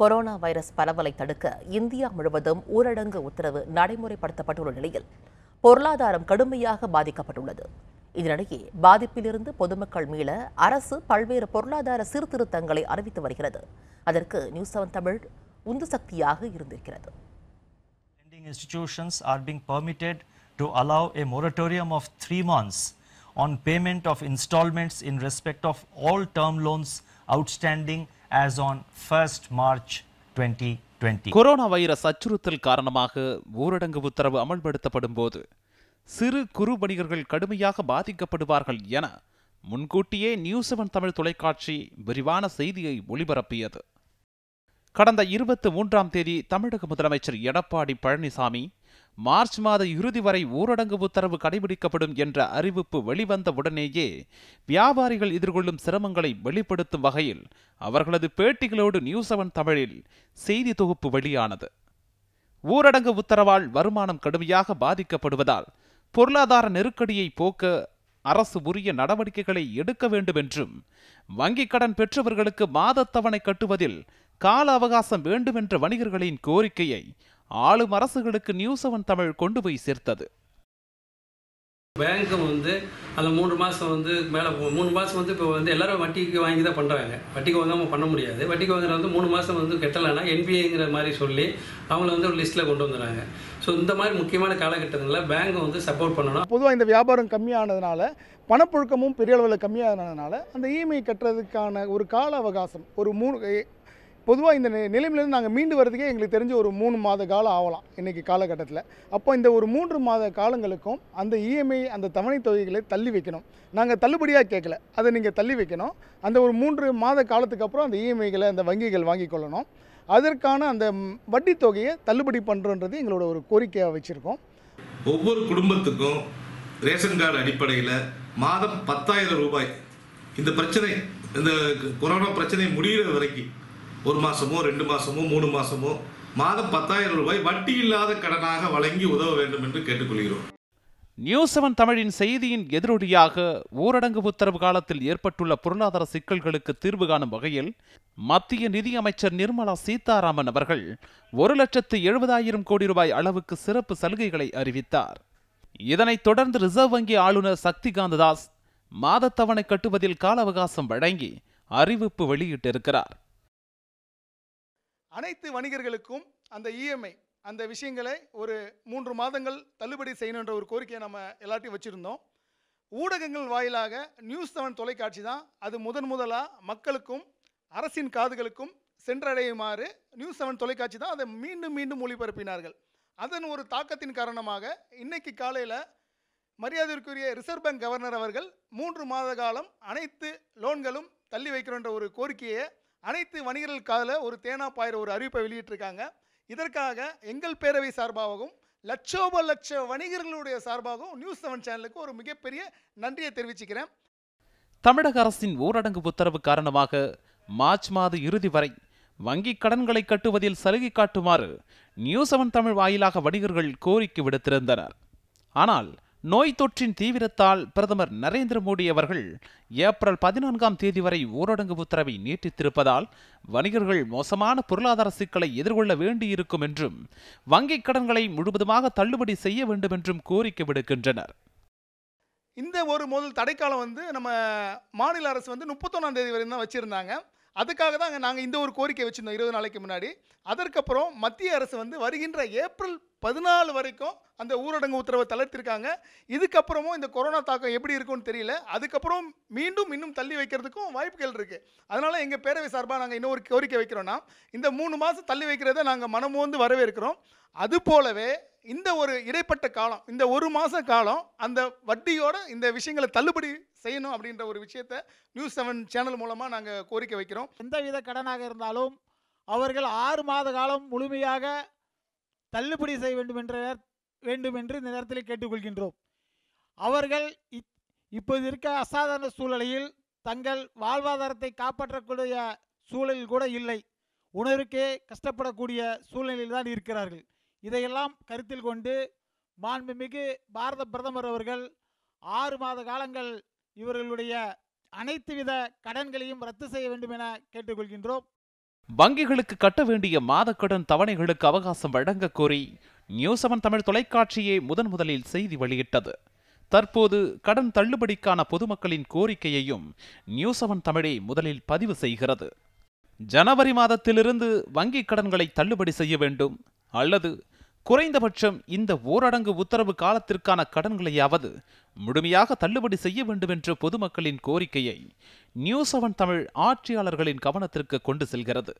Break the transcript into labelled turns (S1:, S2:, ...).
S1: Corona virus பரவலை தடுக்க India முழுவதும் ஊரடங்கு உத்தரவு நடைமுறைப்படுத்தப்பட்டுள்ள நிலையில் பொருளாதாரம் கடுமையாக பாதிக்கப்பட்டுள்ளது இதனிடையே பாதிப்பிலிருந்து பொதுமக்கள் மீள அரசு பல்வேறு பொருளாதார சீர்திருத்தங்களை அறிவித்து வருகிறது அதற்கு நியூஸ் செவன் தமிழ் உந்து சக்தியாக இருந்திருக்கிறது to allow a moratorium of three months on payment of installments in respect of all term loans outstanding as on 1st March 2020. Corona virus அச்சுறுத்தல் காரணமாக ஊரடங்கு உத்தரவு அமல்படுத்தப்படும் போது சிறு குறு வணிகர்கள் கடுமையாக பாதிக்கப்படுவார்கள் என முன்கூட்டியே நியூ செவன் தமிழ் தொலைக்காட்சி விரிவான செய்தியை ஒளிபரப்பியது கடந்த இருபத்தி மூன்றாம் தேதி தமிழக முதலமைச்சர் எடப்பாடி பழனிசாமி மார்ச் மாத இறுதி வரை ஊரடங்கு உத்தரவு கடைபிடிக்கப்படும் என்ற அறிவிப்பு வெளிவந்த உடனேயே வியாபாரிகள் எதிர்கொள்ளும் சிரமங்களை வெளிப்படுத்தும் வகையில் அவர்களது பேட்டிகளோடு நியூஸ் செவன் தமிழில் செய்தி தொகுப்பு வெளியானது ஊரடங்கு உத்தரவால் வருமானம் கடுமையாக பாதிக்கப்படுவதால் பொருளாதார நெருக்கடியை போக்க அரசு உரிய நடவடிக்கைகளை எடுக்க வேண்டும் என்றும் வங்கிக் கடன் பெற்றவர்களுக்கு மாதத்தவணை கட்டுவதில் கால அவகாசம் வேண்டும் என்ற வணிகர்களின் கோரிக்கையை ஆளும் அரசுகளுக்கு நியூஸ் அவன் தமிழ் கொண்டு போய் சேர்த்தது பேங்க்கு வந்து அந்த மூன்று மாதம் வந்து மேலே மூணு மாதம் வந்து இப்போ வந்து எல்லாரும் வட்டிக்கு வாங்கி தான் பண்ணுறாங்க வட்டிக்கு வாங்காமல் பண்ண முடியாது வட்டிக்கு வாங்குற வந்து மூணு மாதம் வந்து கெட்டலைன்னா என்பிஏங்கிற மாதிரி சொல்லி அவங்கள வந்து ஒரு லிஸ்ட்டில் கொண்டு வந்துடுறாங்க ஸோ இந்த மாதிரி முக்கியமான காலகட்டங்களில் பேங்க்கை வந்து சப்போர்ட் பண்ணணும்
S2: பொதுவாக இந்த வியாபாரம் கம்மியானதுனால பணப்புழுக்கமும் பெரிய அளவில் கம்மியானதுனால அந்த இஎம்ஐ e கட்டுறதுக்கான ஒரு கால அவகாசம் ஒரு மூணு பொதுவாக இந்த நிலைமையிலேருந்து நாங்கள் மீண்டு வரதுக்கே எங்களுக்கு தெரிஞ்ச ஒரு மூணு மாத காலம் ஆகலாம் இன்றைக்கி காலகட்டத்தில் அப்போ இந்த ஒரு மூன்று மாத காலங்களுக்கும் அந்த இஎம்ஐ அந்த தவணைத் தொகைகளை தள்ளி வைக்கணும் நாங்கள் தள்ளுபடியாக கேட்கல அதை நீங்கள் தள்ளி வைக்கணும் அந்த ஒரு மூன்று மாத காலத்துக்கு அப்புறம் அந்த இஎம்ஐகளை அந்த வங்கிகள் வாங்கி கொள்ளணும் அதற்கான அந்த வட்டித் தொகையை தள்ளுபடி பண்ணுறோன்றது எங்களோட ஒரு கோரிக்கையாக வச்சுருக்கோம்
S1: ஒவ்வொரு குடும்பத்துக்கும் ரேஷன் கார்டு அடிப்படையில் மாதம் பத்தாயிரம் ரூபாய் இந்த பிரச்சனை இந்த கொரோனா பிரச்சனை முடிகிற வரைக்கும் ஒரு மாதமோ ரெண்டு மாதமோ மூணு மாதமோ மாதம் பத்தாயிரம் ரூபாய் வட்டி இல்லாத கடனாக வழங்கி உதவ வேண்டும் என்று கேட்டுக்கொள்கிறோம் நியூஸ் செவன் தமிழின் செய்தியின் எதிரொலியாக ஊரடங்கு உத்தரவு காலத்தில் ஏற்பட்டுள்ள பொருளாதார சிக்கல்களுக்கு தீர்வு காணும் வகையில் மத்திய நிதியமைச்சர் நிர்மலா சீதாராமன் அவர்கள் ஒரு லட்சத்து எழுபதாயிரம் கோடி ரூபாய் அளவுக்கு சிறப்பு சலுகைகளை அறிவித்தார் இதனைத் தொடர்ந்து ரிசர்வ் வங்கி ஆளுநர் சக்திகாந்த தாஸ் மாதத்தவணை கட்டுவதில் கால அவகாசம் வழங்கி அறிவிப்பு வெளியிட்டிருக்கிறார்
S2: அனைத்து வணிகர்களுக்கும் அந்த இஎம்ஐ e அந்த விஷயங்களை ஒரு மூன்று மாதங்கள் தள்ளுபடி செய்யணுன்ற ஒரு கோரிக்கையை நம்ம எல்லாத்தையும் வச்சுருந்தோம் ஊடகங்கள் வாயிலாக நியூஸ் செவன் தொலைக்காட்சி தான் அது முதன் முதலாக மக்களுக்கும் அரசின் காதுகளுக்கும் சென்றடையுமாறு நியூஸ் செவன் தொலைக்காட்சி தான் அதை மீண்டும் மீண்டும் ஒளிபரப்பினார்கள் அதன் ஒரு தாக்கத்தின் காரணமாக இன்றைக்கு காலையில் மரியாதைக்குரிய ரிசர்வ் பேங்க் கவர்னர் அவர்கள் மூன்று மாத காலம் அனைத்து லோன்களும் தள்ளி வைக்கிறோன்ற ஒரு கோரிக்கையை அனைத்து வணிகர்கள் ஒரு தேனா பாயிர ஒரு அறிவிப்பை வெளியிட்டிருக்காங்க இதற்காக எங்கள் பேரவை சார்பாகவும் லட்சோப லட்ச வணிகர்களுடைய சார்பாகவும் நியூஸ் செவன் சேனலுக்கு ஒரு மிகப்பெரிய நன்றியை தெரிவிச்சுக்கிறேன்
S1: தமிழக அரசின் ஊரடங்கு உத்தரவு காரணமாக மார்ச் மாத இறுதி வரை வங்கி கடன்களை கட்டுவதில் சலுகை காட்டுமாறு நியூ செவன் தமிழ் வாயிலாக வணிகர்கள் கோரிக்கை விடுத்திருந்தனர் ஆனால் நோய் தொற்றின் தீவிரத்தால் பிரதமர் நரேந்திர மோடி அவர்கள் ஏப்ரல் பதினான்காம் தேதி வரை ஊரடங்கு உத்தரவை நீட்டித்திருப்பதால் வணிகர்கள் மோசமான பொருளாதார சிக்கலை எதிர்கொள்ள வேண்டியிருக்கும் என்றும் வங்கிக் கடன்களை முழுவதுமாக தள்ளுபடி செய்ய வேண்டும் என்றும் கோரிக்கை விடுக்கின்றனர்
S2: இந்த ஒரு முதல் தடைக்காலம் வந்து நம்ம மாநில அரசு வந்து முப்பத்தொன்னாம் தேதி வரை தான் வச்சுருந்தாங்க அதுக்காக தான் நாங்கள் இந்த ஒரு கோரிக்கை வச்சுருந்தோம் இருபது நாளைக்கு முன்னாடி அதற்கப்புறம் மத்திய அரசு வந்து வருகின்ற ஏப்ரல் பதினாலு வரைக்கும் அந்த ஊரடங்கு உத்தரவை தளர்த்திருக்காங்க இதுக்கப்புறமும் இந்த கொரோனா தாக்கம் எப்படி இருக்கும்னு தெரியல அதுக்கப்புறம் மீண்டும் இன்னும் தள்ளி வைக்கிறதுக்கும் வாய்ப்புகள் இருக்குது அதனால் எங்கள் பேரவை சார்பாக நாங்கள் இன்னொரு கோரிக்கை வைக்கிறோன்னா இந்த மூணு மாதம் தள்ளி வைக்கிறத நாங்கள் மனமோந்து வரவேற்கிறோம் அது போலவே இந்த ஒரு இடைப்பட்ட காலம் இந்த ஒரு மாத காலம் அந்த வட்டியோட இந்த விஷயங்களை தள்ளுபடி செய்யணும் அப்படின்ற ஒரு விஷயத்த நியூஸ் செவன் சேனல் மூலமாக நாங்கள் கோரிக்கை வைக்கிறோம் எந்தவித கடனாக இருந்தாலும் அவர்கள் ஆறு மாத காலம் முழுமையாக தள்ளுபடி செய்ய வேண்டும் என்ற வேண்டும் என்று இந்த நேரத்தில் கேட்டுக்கொள்கின்றோம் அவர்கள் இப் இப்போது இருக்க அசாதாரண சூழ்நிலையில் தங்கள் வாழ்வாதாரத்தை காப்பாற்றக்கூடிய சூழலில் கூட இல்லை உணர்வுக்கே கஷ்டப்படக்கூடிய சூழ்நிலையில் தான் இருக்கிறார்கள் இதையெல்லாம் கருத்தில் கொண்டு மாண்புமிகு பாரத பிரதமர் அவர்கள் ஆறு மாத காலங்கள் இவர்களுடைய அனைத்து வித கடன்களையும் ரத்து செய்ய வேண்டும் என கேட்டுக்கொள்கின்றோம்
S1: வங்கிகளுக்கு கட்ட வேண்டிய மாதக்கடன் தவணைகளுக்கு அவகாசம் வழங்க கோரி நியூ செவன் தமிழ் தொலைக்காட்சியே முதன் முதலில் செய்தி வெளியிட்டது தற்போது கடன் தள்ளுபடிக்கான பொதுமக்களின் கோரிக்கையையும் நியூ செவன் தமிழே முதலில் பதிவு செய்கிறது ஜனவரி மாதத்திலிருந்து வங்கிக் கடன்களை தள்ளுபடி செய்ய வேண்டும் அல்லது குறைந்தபட்சம் இந்த ஊரடங்கு உத்தரவு காலத்திற்கான கடன்களையாவது முழுமையாக தள்ளுபடி செய்ய வேண்டும் என்ற பொதுமக்களின் கோரிக்கையை நியூ செவன் தமிழ் ஆட்சியாளர்களின் கவனத்திற்கு கொண்டு செல்கிறது